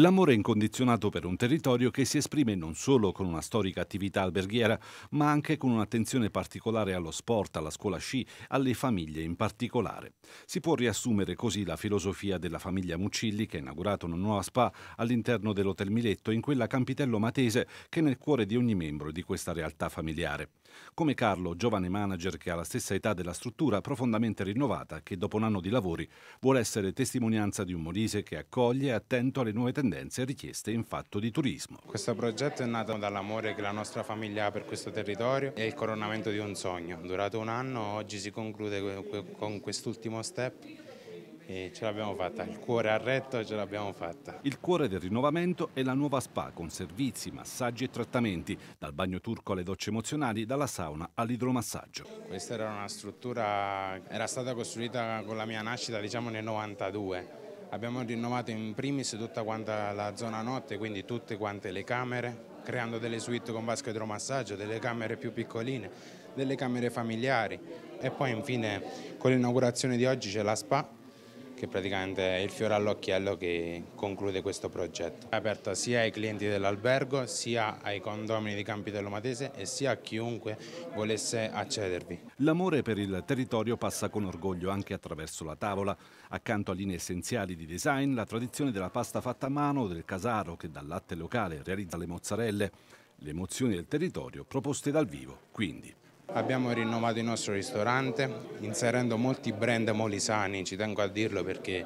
L'amore incondizionato per un territorio che si esprime non solo con una storica attività alberghiera, ma anche con un'attenzione particolare allo sport, alla scuola sci, alle famiglie in particolare. Si può riassumere così la filosofia della famiglia Muccilli che ha inaugurato una nuova spa all'interno dell'Hotel Miletto in quella Campitello Matese che è nel cuore di ogni membro di questa realtà familiare. Come Carlo, giovane manager che ha la stessa età della struttura profondamente rinnovata che dopo un anno di lavori vuole essere testimonianza di un Molise che accoglie e attento alle nuove tendenze dipendenze richieste in fatto di turismo. Questo progetto è nato dall'amore che la nostra famiglia ha per questo territorio e il coronamento di un sogno. Durato un anno, oggi si conclude con quest'ultimo step e ce l'abbiamo fatta, il cuore a retto ce l'abbiamo fatta. Il cuore del rinnovamento è la nuova spa con servizi, massaggi e trattamenti, dal bagno turco alle docce emozionali, dalla sauna all'idromassaggio. Questa era una struttura, era stata costruita con la mia nascita diciamo nel 92 Abbiamo rinnovato in primis tutta la zona notte, quindi tutte quante le camere, creando delle suite con vasco idromassaggio, delle camere più piccoline, delle camere familiari e poi infine con l'inaugurazione di oggi c'è la spa che praticamente è il fiore all'occhiello che conclude questo progetto. È aperto sia ai clienti dell'albergo, sia ai condomini di Campidello Matese e sia a chiunque volesse accedervi. L'amore per il territorio passa con orgoglio anche attraverso la tavola. Accanto a linee essenziali di design, la tradizione della pasta fatta a mano, del casaro che dal latte locale realizza le mozzarelle, le emozioni del territorio proposte dal vivo, quindi. Abbiamo rinnovato il nostro ristorante inserendo molti brand molisani, ci tengo a dirlo perché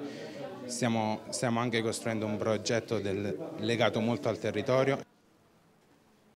stiamo, stiamo anche costruendo un progetto del, legato molto al territorio.